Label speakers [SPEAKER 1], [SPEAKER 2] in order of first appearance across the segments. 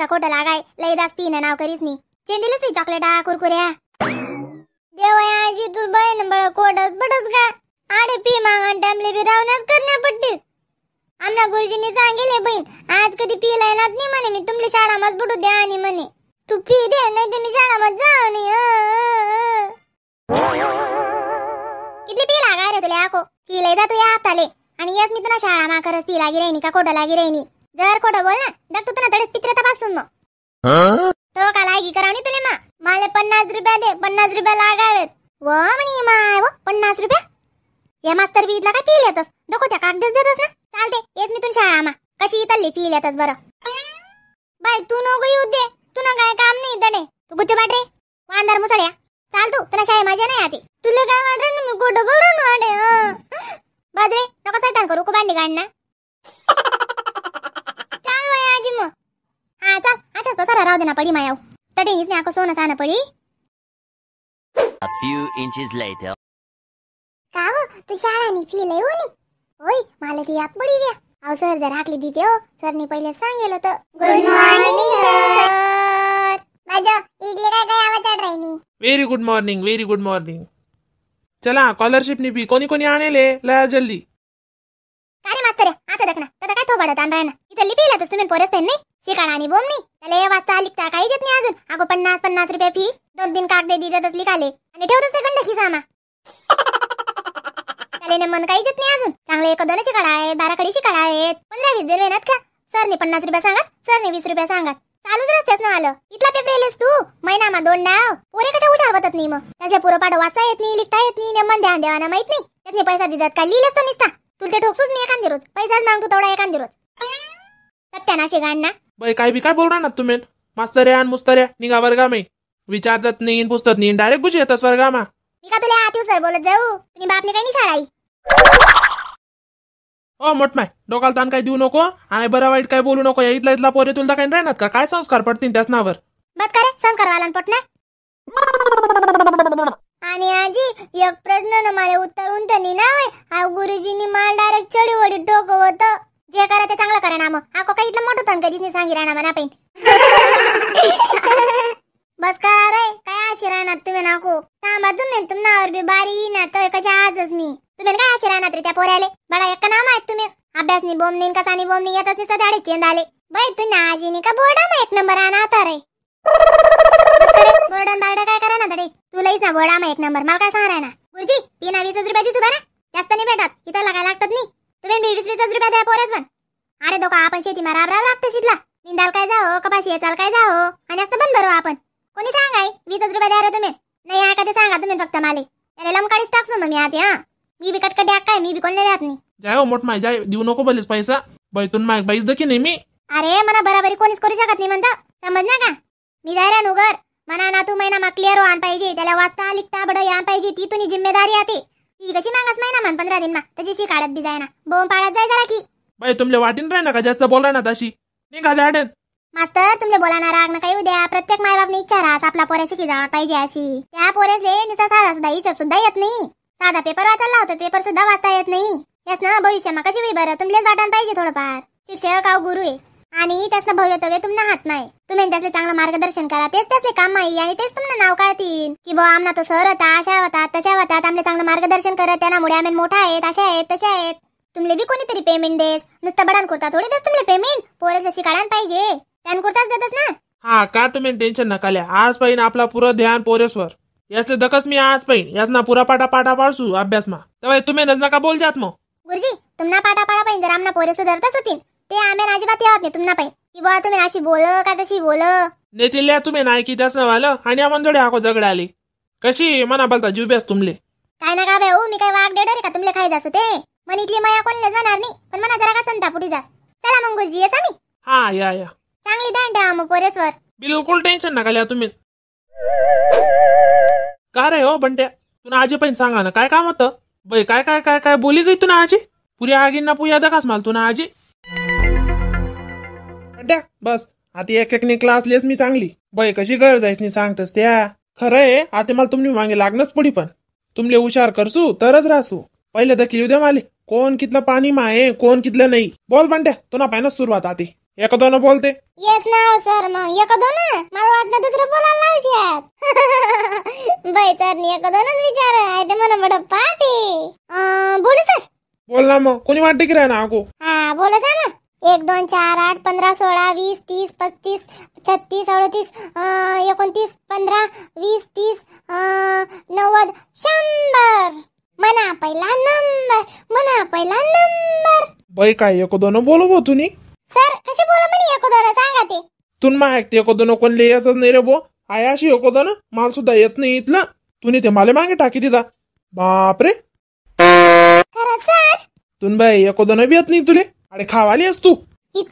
[SPEAKER 1] का खोटं लागाय लय दास नाव करीस नी चॉकलेटा कुरकुऱ्या देवया आजी तू बहीण बळ कोडस बडस का आडे पी मांग टाइमले बी रावण्यास करण्या पडते आमना गुरुजीने सांगितले बहीण आज कधी पी येणार नाही म्हणे मी तुमले शाळा मज बुडू द्या आणि म्हणे तू पी दे नाही तर मी शाळा मज जाऊ नाही किती पी लागा रे तुला आको पिले दा तू या हाताले आणि याच मी तुला शाळा मा करस पी लागी रेनी का कोडा लागी रेनी जर खोटं बोल ना दाखतो तुला तडेच पित्रता पासून मग तो काल आयगी करावणी तुले मा मला पन्नास रुपया दे पन्नास रुपया लागावेत व म्हणी माय व पन्नास रुपया या मास्तर बी इथला काय पिल येतस दखो त्या कागदच देतस ना चालते येस मी तुन शाळा मा कशी इथली पिल येतस बरं बाय तू नको येऊ दे तू ना काय काम नाही दडे तू गुच्छ बाटरे वांदार मुसड्या चाल तू तुला शाळे माझ्या नाही आते तुला काय वाटत मी गोड बोलून वाटे बाजरे नको सैतान करू को भांडी काढणार జర पडी పడి మాయావు తడి ఈస్ నాకు సోన काव तू शाळानी फी लय होनी होय ती याद पडी गया सर जर हो. सरनी पहिले सर चढ
[SPEAKER 2] very good morning very good morning चला स्कॉलरशिपनी बी कोणी कोणी ले जल्दी
[SPEAKER 1] का मास्तर देख ना काय इथं लिपी तुम्ही शिकाडा आणि बोमनी त्याला वाचता लिखता काहीच येत नाही अजून अगो पन्नास पन्नास रुपये फी दोन तीन कागदे दिलेतच लिखाले आणि ठेवतच ते गंडकी सामा ने मन काहीच येत नाही अजून चांगले एक दोन शिकाडा आहेत बाराकडे शिकाडा आहेत पंधरा वीस दिन महिन्यात का सरने पन्नास रुपये सांगत सरने वीस रुपये सांगत चालूच रस्त्याच ना आलं इथला पेपर येलेस तू महिनामा दोन डाव पोरे कशा हुशार बतत नाही मग त्याचे पुरं पाठ वाचता येत नाही लिखता येत नाही नेमन ध्यान देवाना माहित नाही त्याने पैसा दिदत का लिहिलेस तो निसता तुला ते ठोकसूच मी एखादी रोज पैसाच मागतो तेवढा एखादी रोज
[SPEAKER 2] सत्यानाशी गाणना बाई काय बी काय बोलणार ना तुम्ही मास्तर्या आणि मुस्तर्या निघा मी विचारतात नीन पुस्तक नीन डायरेक्ट गुजी येतात वर्गामा मी का
[SPEAKER 1] तुला सर बोलत जाऊ तुम्ही बापने काही नाही
[SPEAKER 2] ओ मोठमाय डोकाल तान काय देऊ नको आणि बरं वाईट काय बोलू नको इथला इथला पोरे तुला काही राहणार का काय संस्कार पडतील त्याच नावर
[SPEAKER 1] बस संस्कार वाला पटना आणि आजी एक प्रश्न न मला उत्तर नाही ना गुरुजींनी माल डायरेक्ट चढी वडी नव्हतं आणि कधीच नाही सांगी राणा बस का रे काय आशी राहणार तुम्ही नाको थांबा तुम्ही तुम नावर बी बारी ना तर कशा आजच मी तुम्ही काय आशी रे त्या पोऱ्याले बडा एक नाम आहे तुम्ही अभ्यास नि बोम नेन कसा नि बोम नि येतच नाही दाडे चेंद आले बाई तू ना आजीने का बोर्डा मा एक नंबर आना आता रे बोर्डन बार्ड काय करा ना दाडे तुलाच ना बोर्डा मा एक नंबर मला काय सांगा ना गुरुजी पिना वीस रुपयाची सुभा ना जास्त नाही भेटत इथं लागायला लागतात नाही तुम्ही वीस वीस रुपया द्या पोऱ्याच पण अरे दोघा आपण शेती मारा राव राब निंदाल काय जाओ कपाशी चाल काय जाओ आणि असं बंद भरू आपण कोणी सांगाय वीस रुपये द्या रे तुम्ही नाही आका ते सांगा तुम्ही फक्त माले त्याला लमकाडीच टाकसो मग मी आधी हा मी बी कटकटी काय मी बी कोणले राहत नाही
[SPEAKER 2] जाय हो, मोठ माय जाय देऊ नको बोलेस पैसा बैतून माय बाईस दखी नाही मी
[SPEAKER 1] अरे मला बराबरी कोणीच करू शकत नाही म्हणता समज ना का मी जाय राहून उगर मना ना तू महिना मग क्लिअर आण पाहिजे त्याला वाचता लिखता बड यान पाहिजे ती तुनी जिम्मेदारी आते ती कशी मागास महिना म्हण पंधरा दिन मा तशी काढत बी जाय ना बोम पाळत जाय जरा की
[SPEAKER 2] बाई तुमले वाटीन राही ना का जास्त बोला ना तशी
[SPEAKER 1] निघाले आडेन मास्तर तुमले बोलाना राग ना काही उद्या प्रत्येक मायबापने इच्छा राहस आपला पोऱ्या शिकी जा पाहिजे अशी त्या पोरेसले निसा साधा सुद्धा हिशोब सुद्धा येत नाही साधा पेपर वाचायला होतो पेपर सुद्धा वाचता येत नाही यास ना भविष्यमा कशी होई बरं तुमलेच वाटायला पाहिजे थोडंफार शिक्षक काव गुरु आहे आणि त्यासनं भव्यतव्य तुमना हात माय तुम्ही त्याचे चांगलं मार्गदर्शन करा तेच त्याचे काम माई आणि तेच तुम्हाला नाव काढतील की बो आमना तो सर होता अशा होता तशा होतात आमले चांगलं मार्गदर्शन करत त्यामुळे आम्ही मोठा आहेत अशा आहेत तशा आहेत तुमले बी कोणीतरी पेमेंट देस नुसता बडान करता थोडी देस तुमले पेमेंट पोरे जशी काढान पाहिजे त्यान करताच देतस ना
[SPEAKER 2] हा का तुम्ही टेन्शन नकाल्या आज पाहिजे आपला पुरं ध्यान पोरेसवर याचे दखस मी आज पाहिजे यासना पुरा पाटा पाटा पाडसू अभ्यास मा तवाय तुम्ही नका बोल जात मग
[SPEAKER 1] गुरुजी तुमना पाटा पाडा पाहिजे जर आमना पोरे सुधारताच होती ते आम्ही बात यावत नाही तुमना पाहिजे की बोला तुम्ही अशी बोल का तशी बोल
[SPEAKER 2] नेतिल्या तुम्ही नाही की त्याच वालं आणि आम्हाला जोडे हाको झगडा आली कशी मना बोलता जीव बेस तुमले
[SPEAKER 1] काय ना का बे ओ मी काय वाघ डेडर का तुमले खायचं असू ते मन इथली माया कोणीला जाणार नाही पण मना जरा का संता पुढे जास चला मग गुरुजी येस आम्ही हा या या चांगली दांड्या मग पोरेसवर
[SPEAKER 2] बिलकुल टेन्शन नका लिया तुम्ही का रे हो बंट्या तुला आजी पण सांगा ना काय काम होतं बाई काय काय काय काय बोली गई तुला आजी पुरी आगींना पुया दकास माल तुला आजी बंट्या बस आता एक एकने क्लास लेस मी चांगली बाई कशी गरज आहेस नी सांगतस त्या आहे आता मला तुम्ही मागे लागणच पडी पण तुमले हुशार करसू तरच राहसू पहिले दखील येऊ द्या माले कोण कितलं पाणी माये कोण कितलं नाही बोल बंड्या तुला पाहिजे सुरुवात आते एक दोन बोलते
[SPEAKER 1] येत नाव हो सर मग एक दोन मला वाटलं दुसरं बोलायला लावशात बाई सर एक दोनच विचार आहे ते म्हणा बडं पाटे बोलू सर
[SPEAKER 2] बोल ना मग कोणी वाटते की राहणार अगो
[SPEAKER 1] हा बोला सर ना एक दोन चार आठ पंधरा सोळा वीस तीस पस्तीस छत्तीस अडतीस एकोणतीस पंधरा वीस तीस नव्वद शंभर मना पहिला नंबर मना पहिला नंबर
[SPEAKER 2] बाई काय दोन बोलू बो तुम्ही
[SPEAKER 1] सर कसे बोला म्हणे दोन सांगा ते
[SPEAKER 2] तुन एक दोन कोण ले लिहायच नाही रे बो आयाशी अशी दोन माल सुद्धा येत नाही इथलं तुनी ते माले मागे टाकी दिदा बापरे खरं सर तुन बाई दोन बी येत नाही तुले अरे खावाली अस तू
[SPEAKER 1] एक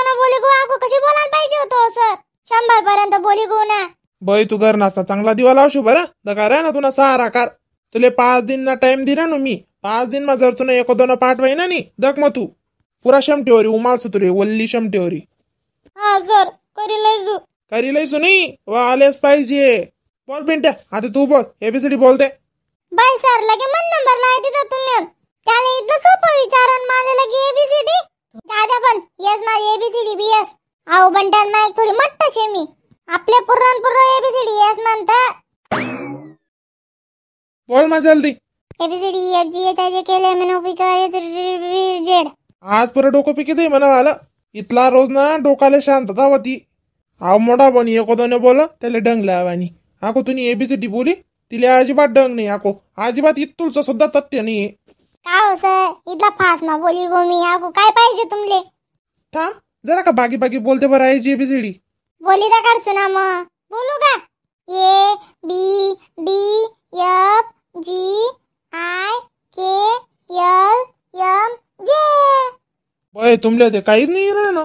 [SPEAKER 1] दोन बोली गो आपण कशी बोलायला पाहिजे होतो सर शंभर पर्यंत बोली गो ना
[SPEAKER 2] बाई तू घर नसता चांगला दिवा लावशो बरं दगा ना तुला सारा कार तुले पाच दिन ना टाइम दिला ना मी पाच दिन मा जर तुला दोन पाठ वाईना नी दक मग तू पुरा होरी उमाल सुतरी वल्ली शमटेवरी हा सर करी लय करी लय नाही वा आलेच पाहिजे बोल पिंट्या आता तू बोल एबीसीडी बोलते
[SPEAKER 1] बाय सर लगे मन नंबर नाही देतो तुम्ही त्याला इतकं सोपं विचारून माले लगे एबीसीडी दादा पण यस मा एबीसीडी बी एस आओ बंटन मा एक थोडी मट्ट शे मी आपल्या पुरण पुरण एबीसीडी यस म्हणता
[SPEAKER 2] बोल मग जल्दी बी
[SPEAKER 1] A B C D F G H I J केलंय म्हणा विकार जेड
[SPEAKER 2] आज पुरं डोकं पिकी दे म्हणा वाला इतला रोज ना डोकाले शांतता होती आव मोठा बनी दोन बोल त्याला डंग लावानी आको ए तुम्ही डी बोली तिले अजिबात डंग नाही आको अजिबात इतुलचं सुद्धा तथ्य नाही का हो सर इथला फास मा बोली गो मी आको काय पाहिजे तुमले थांब जरा का बागी बागी बोलते बरं आहे जी एबीसीडी
[SPEAKER 1] बोली दा काढ सुना मग बोलू का A B D F G I K L M J
[SPEAKER 2] बय तुमले ते काहीच नाही राहणार ना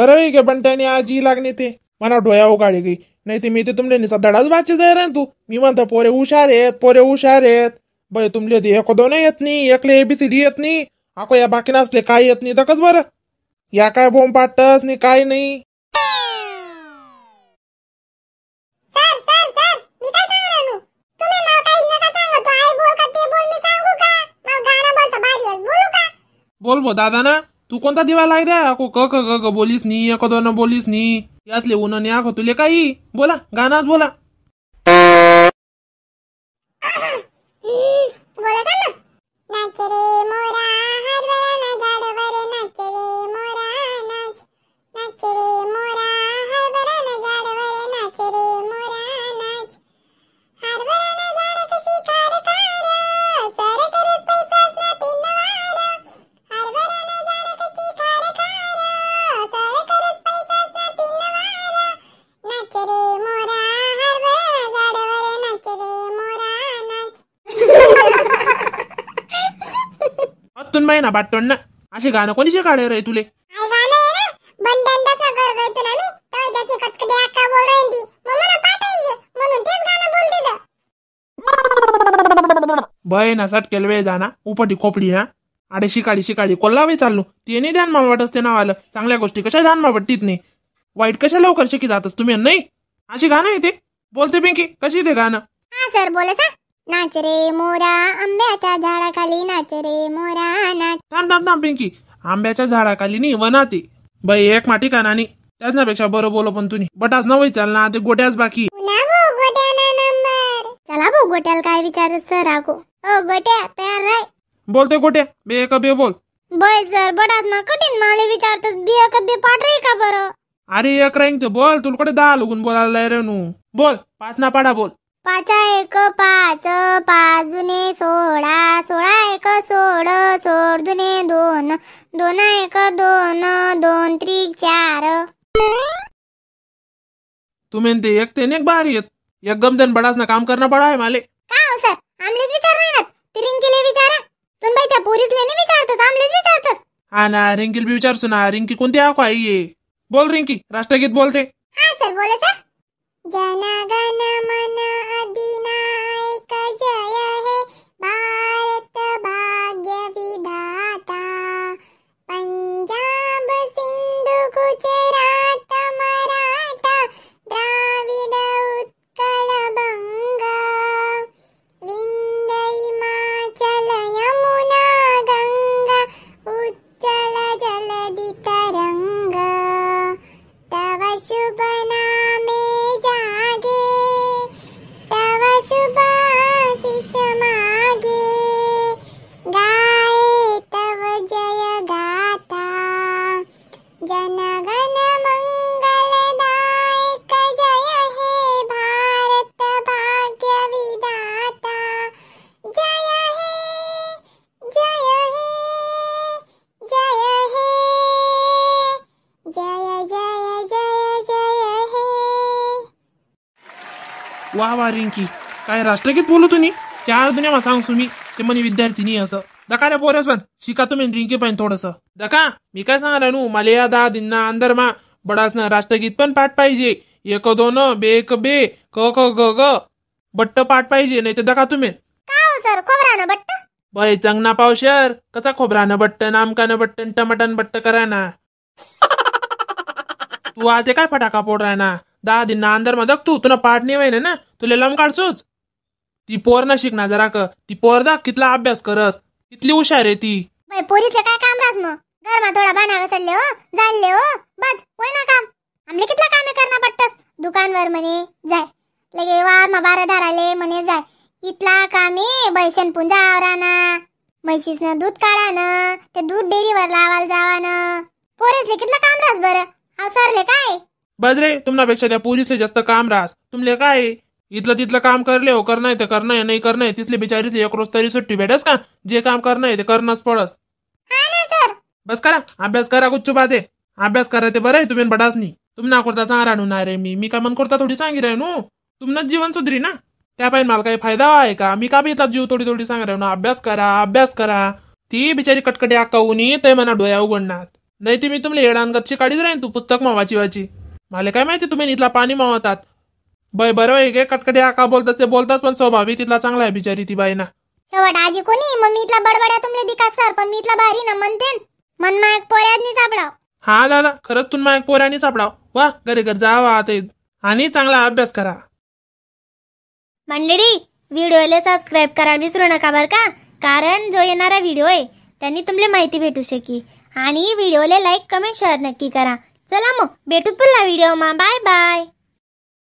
[SPEAKER 2] बरं आहे का बंट्याने आज जी लागणे ते मला डोया उगाळी गई नाही ते मी ते तुमले निसा धडाच वाचे जाय रे तू मी म्हणतो पोरे हुशार आहेत पोरे हुशार आहेत बय तुमले ते एक दोन येत नाही एकले डी येत नाही आको या बाकी नसले काय येत नाही तर बरं या काय बोंब पाटस नाही काय नाही बोल भो दादा ना तू कोणता दिवा लाय द्या को क क क बोलीस नी एक दोन बोलीस नी यासले उन्हा तुले काही बोला गाणाच बोला बातून माय ना ना असे गाणं कोणीचे काढे रे तुले बय ना सटकेल वेळ जाना उपटी खोपडी ना अरे शिकाळी शिकाळी कोल्हा वे चाललो ते नाही ध्यान मावट असते नाव आलं चांगल्या गोष्टी कशा ध्यान मावटतीत नाही वाईट कशा लवकर शिकी जातस तुम्ही नाही अशी गाणं येते बोलते पिंकी कशी ते गाणं हा सर बोला सर नाच रे मोरा आंब्याच्या झाडाखाली नाच रे मोरा नाच थांब थांब थांब पिंकी आंब्याच्या झाडाखाली नाही वनाते बाई एक माटी का नानी त्याच पेक्षा बरं बोलो पण तुम्ही बटास ना वैचाल ना ते गोट्याच बाकी
[SPEAKER 1] चला भो गोट्याला काय विचार सर आगो ओ गोट्या तयार राय
[SPEAKER 2] बोलते गोट्या बे का बे बोल
[SPEAKER 1] बय सर बटास ना कठीण माले विचारतस बी का बे का बरं
[SPEAKER 2] अरे एक रेंग बोल तुला कडे दहा लगून बोलायला रे नू बोल पाच ना पाडा बोल
[SPEAKER 1] पाच एक पाच पाच दुने सोळा सोळा एक सोड सोड दुने दोन दोन एक दोन दोन त्रिक चार
[SPEAKER 2] तुम्ही ते एक ते एक बाहेर येत एक गमजन बडासनं काम करणं पडा आहे माले काय हो
[SPEAKER 1] सर आमलेच
[SPEAKER 2] विचार ना ती रिंकीले विचारा तुम्ही भाई त्या पोरीसले नाही
[SPEAKER 1] विचारतस आमलेच विचारतस
[SPEAKER 2] हा ना रिंकील भी विचारसू ना रिंकी कोणती आखो आई ये बोल रिंकी राष्ट्रगीत बोलते हा सर बोला सर जनगण मन
[SPEAKER 1] अधिनायक जय
[SPEAKER 2] वा वा रिंकी काय राष्ट्रगीत बोलू तुम्ही चार दुनिया सांग तुम्ही ते म्हणे विद्यार्थिनी असं दका रे पोरस पण शिका तुम्ही रिंकी पण थोडस दका मी काय सांगा नू मला दा दिन्ना अंदर मा बडासन राष्ट्रगीत पण पाठ पाहिजे एक दोन बेक बे क क ग ग बट्ट पाठ पाहिजे नाही तर दका तुम्ही हो सर बरे चांगना पाव शर कसा खोबरानं बट्ट नामकानं बट्टन टमाटन बट्ट करा ना तू आज काय फटाका पोड ना दहा अंदर मदक तू तुला पाठ नाही ना तुला लम काढसोच ती पोर ना शिकना जरा क ती पोर दा कितला अभ्यास करस कितली हुशार आहे ती
[SPEAKER 1] पोरीच काय काम रास मग गरमा थोडा बाणा घसरले हो जाळले हो बस कोण ना काम आमले कितला कामे करना पडतस दुकानवर म्हणे जाय लगे वार मा बारा धाराले म्हणे जाय इतला कामे बैशन पुंजा आवराना न दूध काढा ना ते दूध डेअरीवर लावायला जावा ना पोरेसले कितला काम रास बर सरले काय
[SPEAKER 2] बजरे तुम्हापेक्षा त्या पोरीसले जास्त काम राहस तुमले काय इथलं तिथलं काम करले हो करणं आहे ते करणं नाही करणं तिथले तिसले एक रोज तरी सुट्टी भेटस का जे काम करणं आहे ते करणंच पडस बस करा अभ्यास करा गुच्चू बादे अभ्यास करा ते बरं आहे तुम्ही बडासनी तुम्ही ना करता चांगला आणू नाही रे मी मी काय मन करता थोडी सांगी राही नू तुमनंच जीवन सुधरी ना त्या पाहिजे मला काही फायदा आहे का मी का येतात जीव थोडी थोडी सांग राहू ना अभ्यास करा अभ्यास करा ती बिचारी कटकटी आकावून ते म्हणा डोळ्या उघडणार नाही ती मी तुमले येडांगतची काढीच राहीन तू पुस्तक मावाची वाची मला काय माहिती तुम्ही इथला पाणी मावतात बाई बरं आहे गे कटकडी आका बोलतात ते बोलतात पण स्वभावी तिथला चांगला आहे बिचारी ती बाई ना
[SPEAKER 1] आजी कोणी मग मी इथला बडबड्या तुमले दिका सर पण मी इथला भारी ना म्हणते मन मायक पोऱ्यानी सापडाव
[SPEAKER 2] हा दादा खरंच तुम्ही मायक पोऱ्यानी सापडाव वा घरी घर जा जावा ते आणि चांगला अभ्यास करा
[SPEAKER 1] मंडळी व्हिडिओला
[SPEAKER 2] सबस्क्राईब करा विसरू
[SPEAKER 1] नका बरं का कारण जो येणारा व्हिडिओ आहे त्यांनी तुमले माहिती भेटू शकी आणि व्हिडिओला लाईक कमेंट शेअर नक्की करा Salamo, ve tu la video, mamá. Bye, bye.